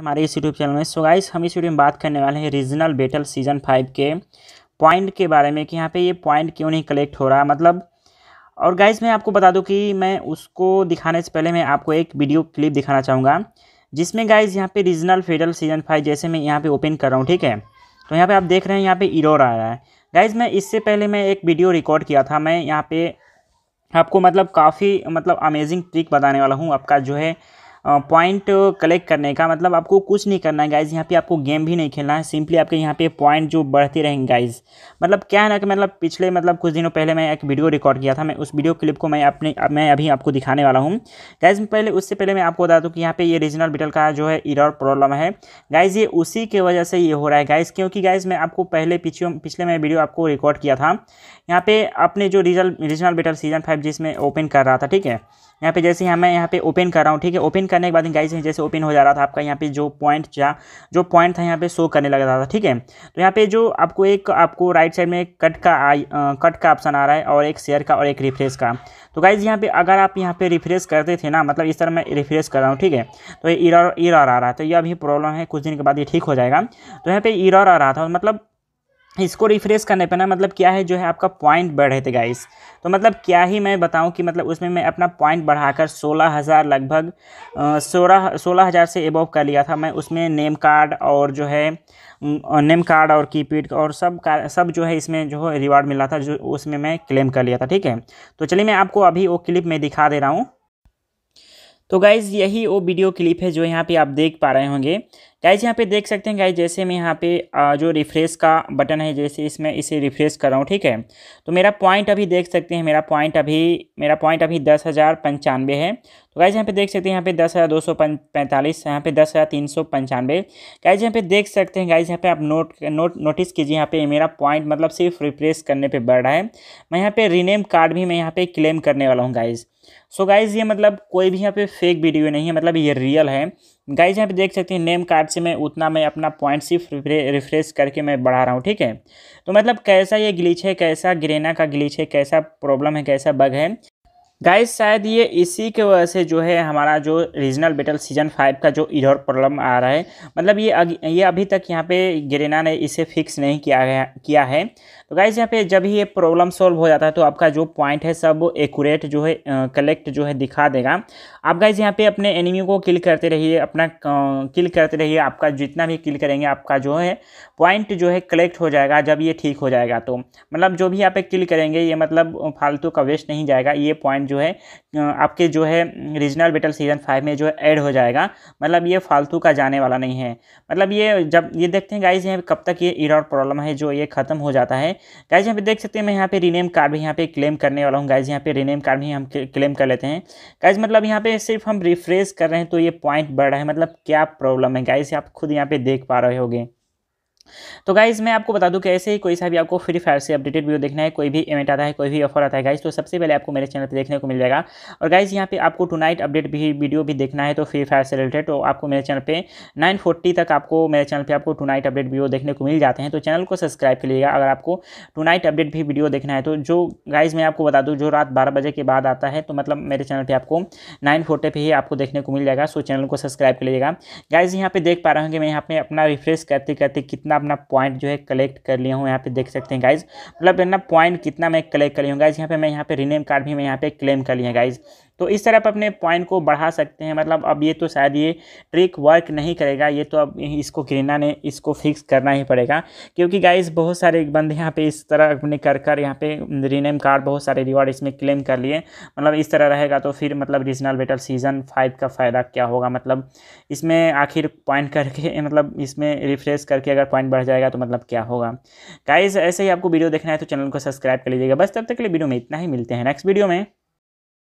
हमारे इस YouTube channel में सो गाइस हम इस वीडियो में बात करने वाले हैं रीजनल बेटल सीजन फाइव के पॉइंट के बारे में कि यहाँ पे ये पॉइंट क्यों नहीं कलेक्ट हो रहा मतलब और गाइज मैं आपको बता दूं कि मैं उसको दिखाने से पहले मैं आपको एक वीडियो क्लिप दिखाना चाहूँगा जिसमें गाइज यहाँ पर रीजनल फेडल सीजन फाइव जैसे मैं यहाँ पर ओपन कर रहा हूँ ठीक है तो यहाँ पर आप देख रहे हैं यहाँ पर इरोर आ रहा है गाइज मैं इससे पहले मैं एक वीडियो रिकॉर्ड किया था मैं यहाँ पर आपको मतलब काफ़ी मतलब अमेजिंग ट्रिक बताने वाला हूँ आपका जो है पॉइंट कलेक्ट करने का मतलब आपको कुछ नहीं करना है गाइज़ यहाँ पे आपको गेम भी नहीं खेलना है सिंपली आपके यहाँ पे पॉइंट जो बढ़ते रहेंगे गाइज़ मतलब क्या है ना कि मतलब पिछले मतलब कुछ दिनों पहले मैं एक वीडियो रिकॉर्ड किया था मैं उस वीडियो क्लिप को मैं अपने मैं अभी आपको दिखाने वाला हूँ गाइज़ पहले उससे पहले मैं आपको बता दूँ कि यहाँ पर ये रीजनल बिटल का जो है इरर प्रॉब्लम है गाइज़ ये उसी की वजह से ये हो रहा है गाइज़ क्योंकि गाइज़ मैं आपको पहले पिछले पिछले मैं वीडियो आपको रिकॉर्ड किया था यहाँ पे अपने जो regional regional battle season five जिसमें ओपन कर रहा था ठीक है यहाँ पे जैसे यहाँ मैं यहाँ पे ओपन कर रहा हूँ ठीक है ओपन करने के बाद गाइज जैसे ओपन हो जा रहा था आपका यहाँ पे जो पॉइंट था जो पॉइंट था यहाँ पे शो करने लग रहा था ठीक है तो यहाँ पे जो आपको एक आपको राइट साइड में कट का आई कट का ऑप्शन आ रहा है और एक शेयर का और एक रिफ्रेश का तो गाइज यहाँ पे अगर आप यहाँ पे रिफ्रेश करते थे ना मतलब इस तरह मैं रिफ्रेश कर रहा हूँ ठीक है तो ये इरर इरर आ रहा है तो ये अभी प्रॉब्लम है कुछ दिन के बाद ये ठीक हो जाएगा तो यहाँ पे इरर आ रहा था मतलब इसको रिफ्रेश करने पे ना मतलब क्या है जो है आपका पॉइंट बढ़ रहे थे गाइस तो मतलब क्या ही मैं बताऊं कि मतलब उसमें मैं अपना पॉइंट बढ़ाकर सोलह हज़ार लगभग सोलह सोलह हज़ार से एबव कर लिया था मैं उसमें नेम कार्ड और जो है नेम कार्ड और कीपैड और सब का सब जो है इसमें जो है रिवार्ड मिला था जो उसमें मैं क्लेम कर लिया था ठीक है तो चलिए मैं आपको अभी वो क्लिप में दिखा दे रहा हूँ तो गाइज़ यही वो वीडियो क्लिप है जो यहाँ पे आप देख पा रहे होंगे गाइज यहाँ पे देख सकते हैं गाइज जैसे मैं यहाँ पे जो रिफ्रेश का बटन है जैसे इसमें इसे रिफ्रेश कर रहा हूँ ठीक है तो मेरा पॉइंट अभी देख सकते हैं मेरा पॉइंट अभी मेरा पॉइंट अभी दस हज़ार पंचानवे है तो गाइज यहाँ पे देख सकते हैं यहाँ पे दस हज़ार दो सौ पैंतालीस यहाँ पे दस हज़ार तीन सौ पंचानवे गाइज यहाँ पे देख सकते हैं गाइज यहाँ पे आप नोट नोट नोटिस कीजिए यहाँ पे मेरा पॉइंट मतलब सिर्फ रिफ्रेश करने पर बढ़ रहा है मैं यहाँ पे रीनेम कार्ड भी मैं यहाँ पे क्लेम करने वाला हूँ गाइज़ सो so गाइज़ ये मतलब कोई भी यहाँ पे फेक वीडियो नहीं है मतलब ये रियल है गाइज यहाँ पे देख सकते हैं नेम कार्ड से मैं उतना मैं अपना पॉइंट सिर्फ रिफ्रेश करके मैं बढ़ा रहा हूँ ठीक है तो मतलब कैसा ये ग्लिच है कैसा ग्रेना का ग्लिच है कैसा प्रॉब्लम है कैसा बग है गाइस शायद ये इसी के वजह से जो है हमारा जो रीजनल बेटल सीजन फाइव का जो इधर प्रॉब्लम आ रहा है मतलब ये अग, ये अभी तक यहाँ पे ग्रेना ने इसे फिक्स नहीं किया गया किया है तो गाइस यहाँ पे जब ही ये प्रॉब्लम सॉल्व हो जाता है तो आपका जो पॉइंट है सब एकूरेट जो है कलेक्ट जो है दिखा देगा आप गाइज़ यहाँ पर अपने एनिमी को किल करते रहिए अपना किल करते रहिए आपका जितना भी किल करेंगे आपका जो है पॉइंट जो है कलेक्ट हो जाएगा जब ये ठीक हो जाएगा तो मतलब जो भी यहाँ पे किल करेंगे ये मतलब फालतू का वेस्ट नहीं जाएगा ये पॉइंट जो है आपके जो है रीजनल बेटल सीज़न फाइव में जो है ऐड हो जाएगा मतलब ये फालतू का जाने वाला नहीं है मतलब ये जब ये देखते हैं गाइज यहाँ कब तक ये इरर प्रॉब्लम है जो ये खत्म हो जाता है गाइज यहाँ पे देख सकते हैं मैं यहाँ पे रीनेम कार्ड भी यहाँ पे क्लेम करने वाला हूँ गाइज यहाँ पे रीनेम कार्ड भी हम क्लेम कर लेते हैं गाइज मतलब यहाँ पे सिर्फ हम रिफ्रेश कर रहे हैं तो ये पॉइंट बढ़ रहा है मतलब क्या प्रॉब्लम है गाइज आप खुद यहाँ पे देख पा रहे होगे तो गाइज़ मैं आपको बता दूं कि ऐसे ही कोई सा भी आपको फ्री फायर से अपडेटेड वीडियो देखना है कोई भी इवेंट आता है कोई भी ऑफर आता है गाइज़ तो सबसे पहले आपको मेरे चैनल पर देखने को मिल जाएगा और गाइज़ यहाँ पे आपको टू नाइट अपडेट भी वीडियो भी देखना है तो फ्री फायर से रिलेटेड तो आपको मेरे चैनल पर नाइन तक आपको मेरे चैनल पर आपको टू नाइट अपडेट वीडियो देखने को मिल जाते हैं तो चैनल को सब्सक्राइब कर लीजिएगा अगर आपको टू नाइट अपडेट भी वीडियो देखना है तो जो गाइज़ मैं आपको बता दूँ जो रात बारह बजे के बाद आता है तो मतलब मेरे चैनल पर आपको नाइन फोर्टी पर ही आपको देखने को मिल जाएगा सो चैनल को सब्सक्राइब कर लीजिएगा गाइज़ यहाँ पे देख पा रहे होंगे मैं यहाँ पे अपना रिफ्रेश करते करते कितना अपना पॉइंट जो है कलेक्ट कर लिया हूँ यहाँ पे देख सकते हैं गाइज मतलब अपना पॉइंट कितना मैं कलेक्ट कर लिया हूँ गाइज यहाँ पे मैं यहाँ पे रिनेम कार्ड भी मैं यहाँ पे क्लेम कर लिया गाइज़ तो इस तरह आप अपने पॉइंट को बढ़ा सकते हैं मतलब अब ये तो शायद ये ट्रिक वर्क नहीं करेगा ये तो अब इसको गिरना ने इसको फिक्स करना ही पड़ेगा क्योंकि गाइस बहुत सारे बंदे यहाँ पे इस तरह अपने कर कर यहाँ पे रीनेम कार्ड बहुत सारे रिवॉर्ड इसमें क्लेम कर लिए मतलब इस तरह रहेगा तो फिर मतलब रीजनल बेटल सीजन फाइव का फ़ायदा क्या होगा मतलब इसमें आखिर पॉइंट करके मतलब इसमें रिफ्रेश करके अगर पॉइंट बढ़ जाएगा तो मतलब क्या होगा गाइज ऐसे ही आपको वीडियो देखना है तो चैनल को सब्सक्राइब कर लीजिएगा बस तब तक के लिए वीडियो में इतना ही मिलते हैं नेक्स्ट वीडियो में